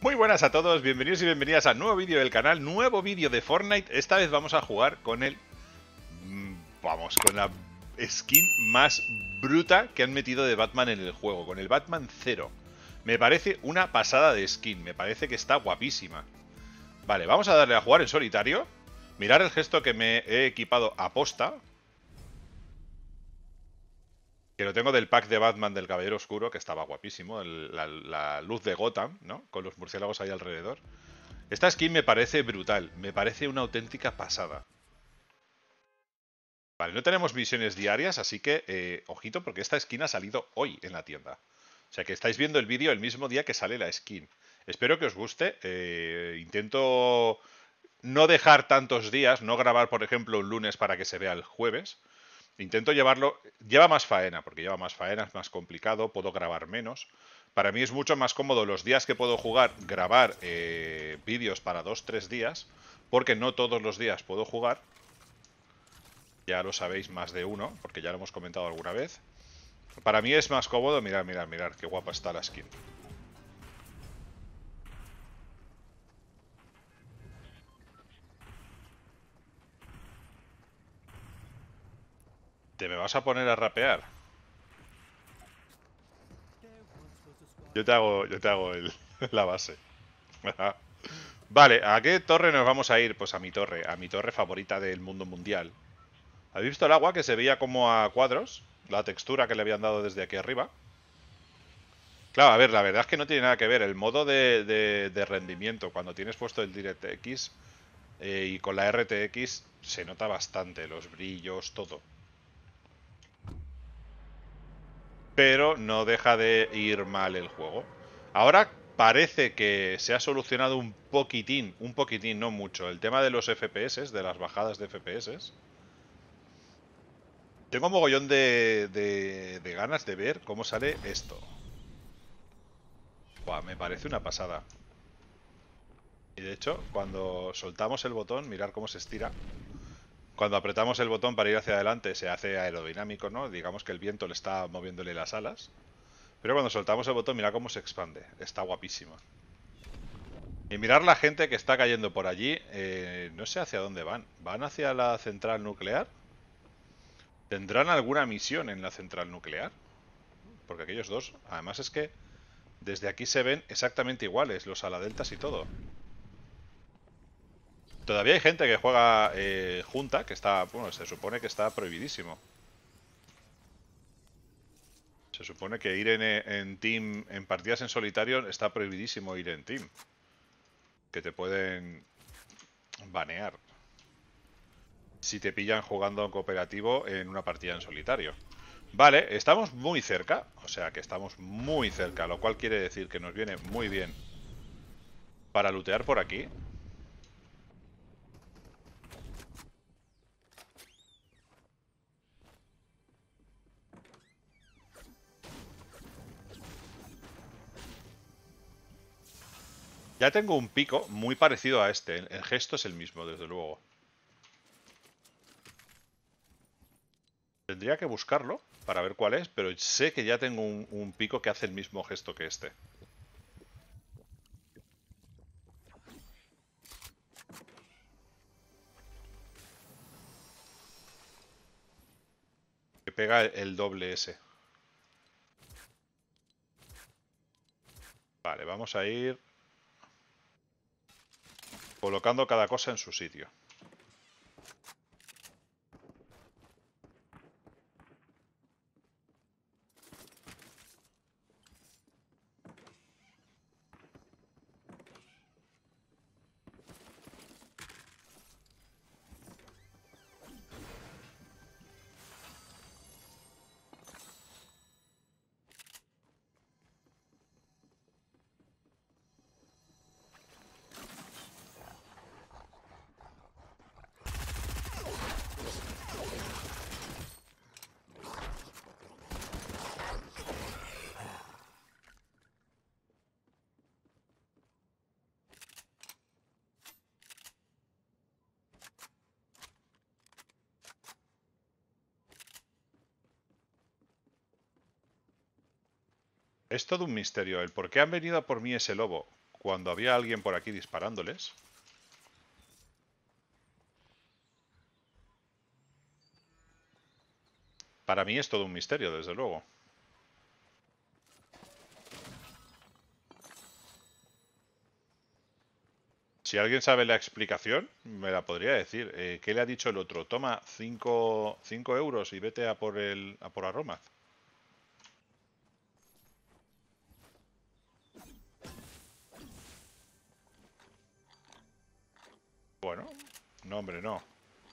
Muy buenas a todos, bienvenidos y bienvenidas a nuevo vídeo del canal, nuevo vídeo de Fortnite. Esta vez vamos a jugar con el... Mm, vamos, con la skin más bruta que han metido de Batman en el juego, con el Batman 0. Me parece una pasada de skin, me parece que está guapísima. Vale, vamos a darle a jugar en solitario. Mirar el gesto que me he equipado a posta, que lo tengo del pack de Batman del Caballero Oscuro, que estaba guapísimo, la, luz de Gotham, ¿no? Con los murciélagos ahí alrededor. Esta skin me parece brutal, me parece una auténtica pasada. Vale, no tenemos misiones diarias, así que eh, ojito porque esta skin ha salido hoy en la tienda. O sea que estáis viendo el vídeo el mismo día que sale la skin. Espero que os guste. Eh, intento no dejar tantos días, no grabar, por ejemplo, un lunes para que se vea el jueves Intento llevarlo, lleva más faena, porque lleva más faena, es más complicado, puedo grabar menos. Para mí es mucho más cómodo los días que puedo jugar, grabar eh, vídeos para 2-3 días, porque no todos los días puedo jugar. Ya lo sabéis más de uno, porque ya lo hemos comentado alguna vez. Para mí es más cómodo, mirar, mirar, mirar, qué guapa está la skin. ¿Te me vas a poner a rapear? Yo te hago, yo te hago la base. vale, ¿a qué torre nos vamos a ir? Pues a mi torre, a mi torre favorita del mundo mundial. ¿Habéis visto el agua que se veía como a cuadros? La textura que le habían dado desde aquí arriba. Claro, a ver, la verdad es que no tiene nada que ver. El modo de, rendimiento, cuando tienes puesto el DirectX eh, y con la RTX, se nota bastante los brillos, todo. pero no deja de ir mal el juego. Ahora parece que se ha solucionado un poquitín, un poquitín, no mucho, el tema de los FPS, de las bajadas de FPS. Tengo mogollón de, ganas de ver cómo sale esto. me parece una pasada. Y de hecho, cuando soltamos el botón, mirar cómo se estira cuando apretamos el botón para ir hacia adelante se hace aerodinámico, ¿no? Digamos que el viento le está moviéndole las alas. Pero cuando soltamos el botón, mira cómo se expande. Está guapísimo. Y mirar la gente que está cayendo por allí. Eh, no sé hacia dónde van. ¿Van hacia la central nuclear? ¿Tendrán alguna misión en la central nuclear? Porque aquellos dos, además es que desde aquí se ven exactamente iguales, los ala deltas y todo. Todavía hay gente que juega eh, junta, que está, bueno, se supone que está prohibidísimo. Se supone que ir en, en, team, en partidas en solitario está prohibidísimo ir en team. Que te pueden banear. Si te pillan jugando en cooperativo en una partida en solitario. Vale, estamos muy cerca. O sea que estamos muy cerca, lo cual quiere decir que nos viene muy bien para lootear por aquí. Ya tengo un pico muy parecido a este. ¿eh? El gesto es el mismo, desde luego. Tendría que buscarlo para ver cuál es, pero sé que ya tengo un, pico que hace el mismo gesto que este. Que pega el doble S. Vale, vamos a ir colocando cada cosa en su sitio. Es todo un misterio el por qué han venido a por mí ese lobo cuando había alguien por aquí disparándoles. Para mí es todo un misterio, desde luego. Si alguien sabe la explicación, me la podría decir. Eh, ¿Qué le ha dicho el otro? Toma 5 euros y vete a por, el, a por Aromaz. No, hombre, no.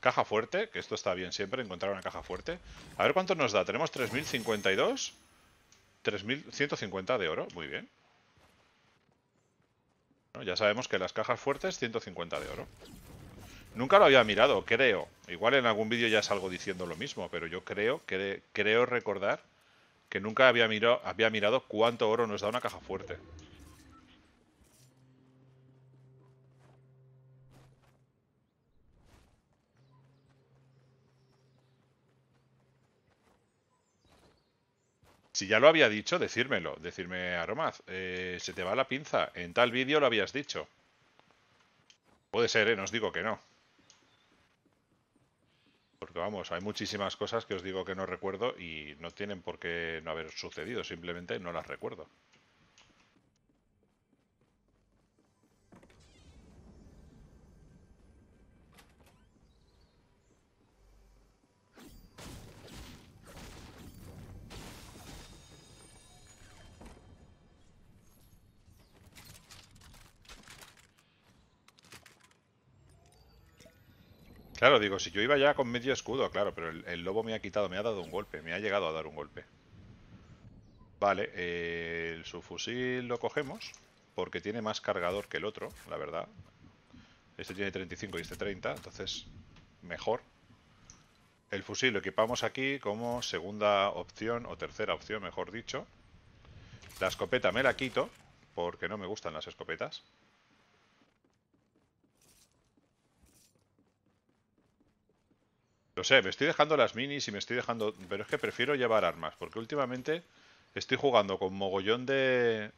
Caja fuerte, que esto está bien siempre, encontrar una caja fuerte. A ver cuánto nos da. Tenemos 3.052. 3.150 de oro, muy bien. Ya sabemos que las cajas fuertes, 150 de oro. Nunca lo había mirado, creo. Igual en algún vídeo ya salgo diciendo lo mismo, pero yo creo, que creo recordar que nunca había había mirado cuánto oro nos da una caja fuerte. Si ya lo había dicho, decírmelo. Decirme, Aromaz, eh, se te va la pinza. En tal vídeo lo habías dicho. Puede ser, eh, No os digo que no. Porque vamos, hay muchísimas cosas que os digo que no recuerdo y no tienen por qué no haber sucedido. Simplemente no las recuerdo. Claro, digo, si yo iba ya con medio escudo, claro, pero el, lobo me ha quitado, me ha dado un golpe, me ha llegado a dar un golpe. Vale, eh, el subfusil lo cogemos, porque tiene más cargador que el otro, la verdad. Este tiene 35 y este 30, entonces mejor. El fusil lo equipamos aquí como segunda opción, o tercera opción, mejor dicho. La escopeta me la quito, porque no me gustan las escopetas. Lo sé, me estoy dejando las minis y me estoy dejando... Pero es que prefiero llevar armas, porque últimamente estoy jugando con mogollón de...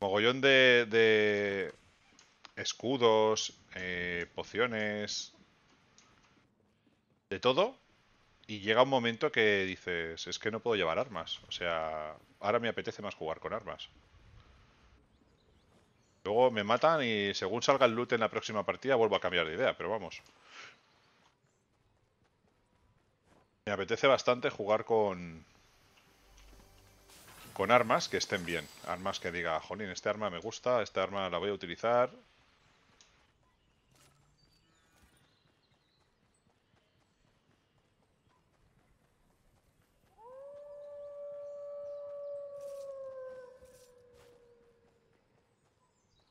Mogollón de... de... Escudos, eh, pociones... De todo. Y llega un momento que dices, es que no puedo llevar armas. O sea, ahora me apetece más jugar con armas. Luego me matan y según salga el loot en la próxima partida vuelvo a cambiar de idea, pero vamos. Me apetece bastante jugar con... Con armas que estén bien. Armas que diga, jolín, este arma me gusta, esta arma la voy a utilizar.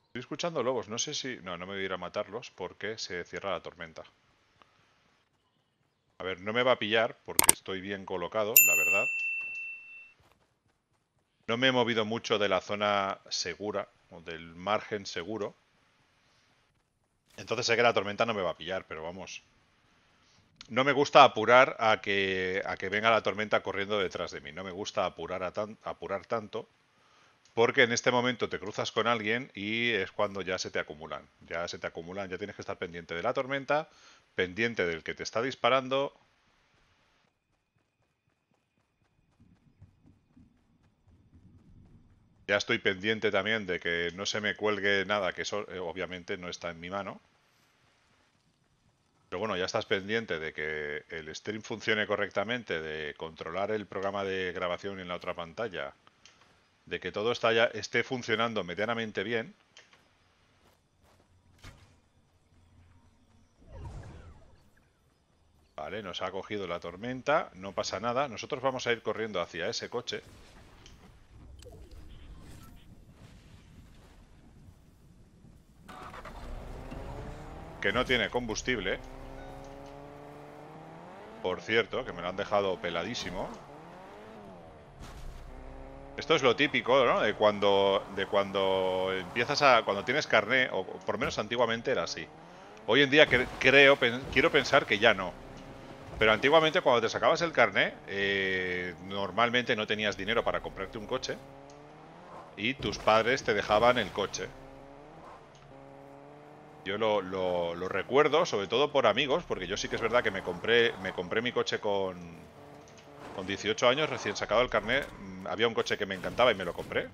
Estoy escuchando lobos, no sé si... No, no me voy a ir a matarlos porque se cierra la tormenta. A ver, no me va a pillar porque estoy bien colocado, la verdad. No me he movido mucho de la zona segura o del margen seguro. Entonces sé que la tormenta no me va a pillar, pero vamos. No me gusta apurar a que, a que venga la tormenta corriendo detrás de mí. No me gusta apurar, a apurar tanto. Porque en este momento te cruzas con alguien y es cuando ya se te acumulan. Ya se te acumulan, ya tienes que estar pendiente de la tormenta, pendiente del que te está disparando. Ya estoy pendiente también de que no se me cuelgue nada, que eso eh, obviamente no está en mi mano. Pero bueno, ya estás pendiente de que el stream funcione correctamente, de controlar el programa de grabación en la otra pantalla, de que todo está ya, esté funcionando medianamente bien. nos ha cogido la tormenta, no pasa nada. Nosotros vamos a ir corriendo hacia ese coche. Que no tiene combustible. Por cierto, que me lo han dejado peladísimo. Esto es lo típico, ¿no? De cuando, de cuando empiezas a... Cuando tienes carné, o por menos antiguamente era así. Hoy en día creo, quiero pensar que ya no. Pero antiguamente cuando te sacabas el carné eh, normalmente no tenías dinero para comprarte un coche y tus padres te dejaban el coche. Yo lo, recuerdo, sobre todo por amigos, porque yo sí que es verdad que me compré, mi coche con, 18 años, recién sacado el carnet. Mm, había un coche que me encantaba y me lo compré.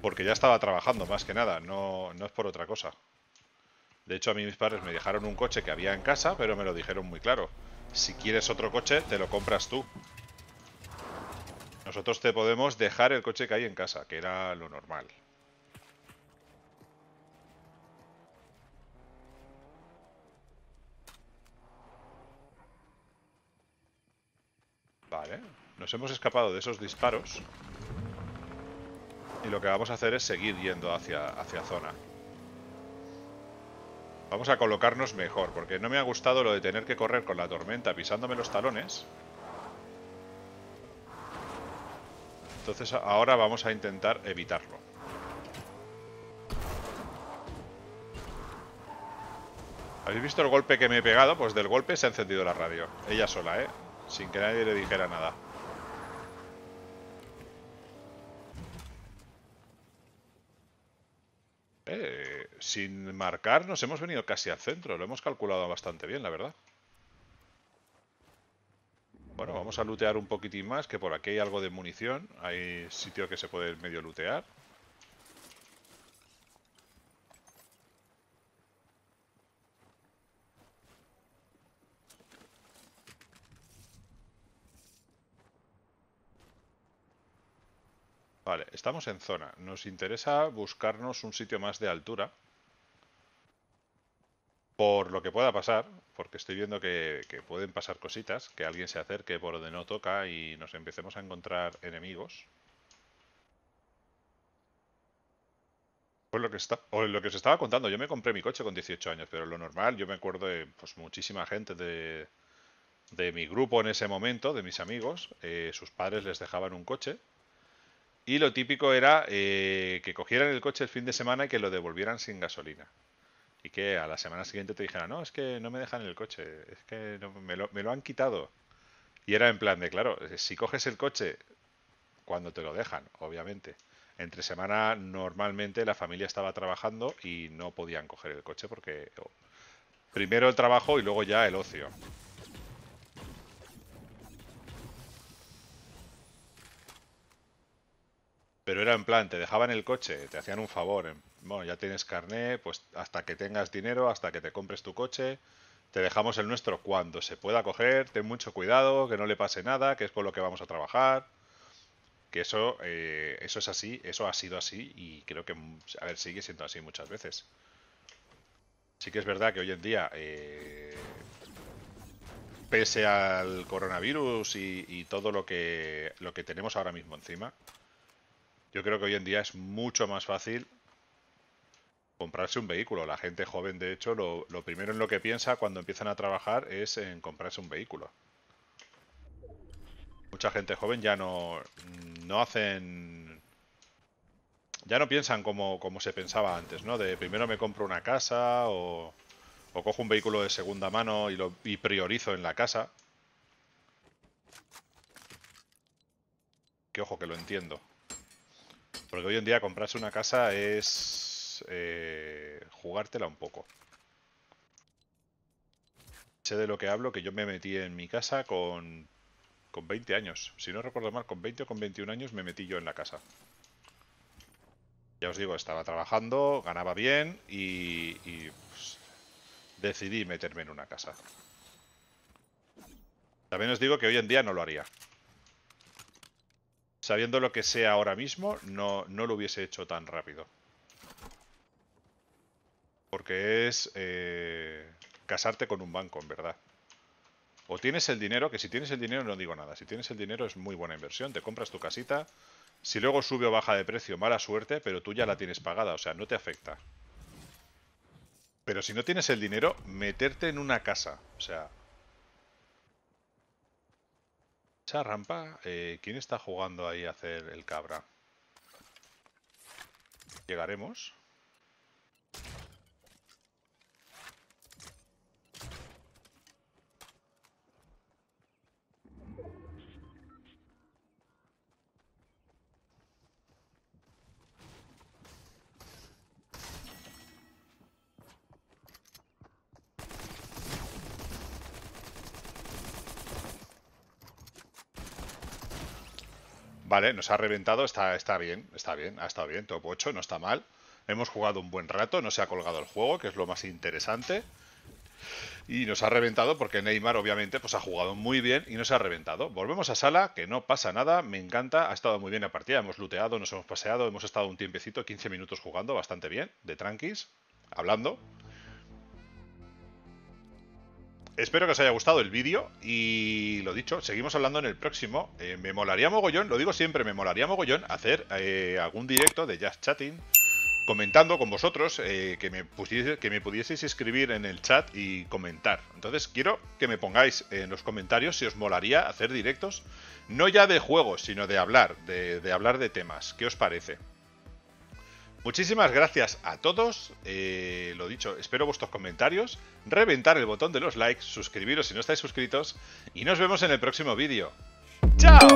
Porque ya estaba trabajando, más que nada, no es por otra cosa. De hecho, a mí mis padres me dejaron un coche que había en casa, pero me lo dijeron muy claro. Si quieres otro coche, te lo compras tú. Nosotros te podemos dejar el coche que hay en casa, que era lo normal. Vale, nos hemos escapado de esos disparos. Y lo que vamos a hacer es seguir yendo hacia, hacia zona. Vamos a colocarnos mejor, porque no me ha gustado lo de tener que correr con la tormenta pisándome los talones. Entonces ahora vamos a intentar evitarlo. ¿Habéis visto el golpe que me he pegado? Pues del golpe se ha encendido la radio. Ella sola, ¿eh? Sin que nadie le dijera nada. Eh, sin marcar nos hemos venido casi al centro. Lo hemos calculado bastante bien, la verdad. Bueno, vamos a lootear un poquitín más, que por aquí hay algo de munición. Hay sitio que se puede medio lootear. Estamos en zona. Nos interesa buscarnos un sitio más de altura. Por lo que pueda pasar, porque estoy viendo que, pueden pasar cositas, que alguien se acerque por donde no toca y nos empecemos a encontrar enemigos. Pues lo que, está, lo que os estaba contando, yo me compré mi coche con 18 años, pero lo normal, yo me acuerdo de pues, muchísima gente de, de mi grupo en ese momento, de mis amigos, eh, sus padres les dejaban un coche y lo típico era eh, que cogieran el coche el fin de semana y que lo devolvieran sin gasolina. Y que a la semana siguiente te dijeran, no, es que no me dejan el coche, es que me, lo, me lo han quitado. Y era en plan de, claro, eh, si coges el coche cuando te lo dejan, obviamente. Entre semana normalmente la familia estaba trabajando y no podían coger el coche porque primero el trabajo y luego ya el ocio. pero era en plan, te dejaban el coche, te hacían un favor. Bueno, ya tienes carné, pues hasta que tengas dinero, hasta que te compres tu coche, te dejamos el nuestro cuando se pueda coger, ten mucho cuidado, que no le pase nada, que es con lo que vamos a trabajar. Que eso, eh, eso es así, eso ha sido así y creo que, a ver, sigue siendo así muchas veces. Sí que es verdad que hoy en día, eh, pese al coronavirus y, todo lo que, lo que tenemos ahora mismo encima, yo creo que hoy en día es mucho más fácil comprarse un vehículo. La gente joven, de hecho, lo, primero en lo que piensa cuando empiezan a trabajar es en comprarse un vehículo. Mucha gente joven ya no, no hacen ya no piensan como, como, se pensaba antes, ¿no? De primero me compro una casa o, cojo un vehículo de segunda mano y, lo, y priorizo en la casa. Que ojo, que lo entiendo. Porque hoy en día comprarse una casa es eh, jugártela un poco. Sé de lo que hablo, que yo me metí en mi casa con, con 20 años. Si no recuerdo mal, con 20 o con 21 años me metí yo en la casa. Ya os digo, estaba trabajando, ganaba bien y, pues, decidí meterme en una casa. También os digo que hoy en día no lo haría. Sabiendo lo que sea ahora mismo, no, lo hubiese hecho tan rápido. Porque es eh, casarte con un banco, en verdad. O tienes el dinero, que si tienes el dinero no digo nada. Si tienes el dinero es muy buena inversión. Te compras tu casita. Si luego sube o baja de precio, mala suerte, pero tú ya la tienes pagada. O sea, no te afecta. Pero si no tienes el dinero, meterte en una casa. O sea, Esa rampa, eh, ¿quién está jugando ahí a hacer el cabra? ¿Llegaremos? Vale, nos ha reventado, está, está bien, está bien, ha estado bien, top 8, no está mal. Hemos jugado un buen rato, no se ha colgado el juego, que es lo más interesante. Y nos ha reventado porque Neymar obviamente pues ha jugado muy bien y nos ha reventado. Volvemos a sala, que no pasa nada, me encanta, ha estado muy bien la partida, hemos luteado nos hemos paseado, hemos estado un tiempecito, 15 minutos jugando, bastante bien, de tranquis, hablando espero que os haya gustado el vídeo y lo dicho, seguimos hablando en el próximo. Eh, me molaría mogollón, lo digo siempre, me molaría mogollón hacer eh, algún directo de Just Chatting comentando con vosotros, eh, que, me que me pudieseis escribir en el chat y comentar. Entonces quiero que me pongáis en los comentarios si os molaría hacer directos, no ya de juegos, sino de hablar, de, de hablar de temas. ¿Qué os parece? Muchísimas gracias a todos. Eh, lo dicho, espero vuestros comentarios, reventar el botón de los likes, suscribiros si no estáis suscritos y nos vemos en el próximo vídeo. ¡Chao!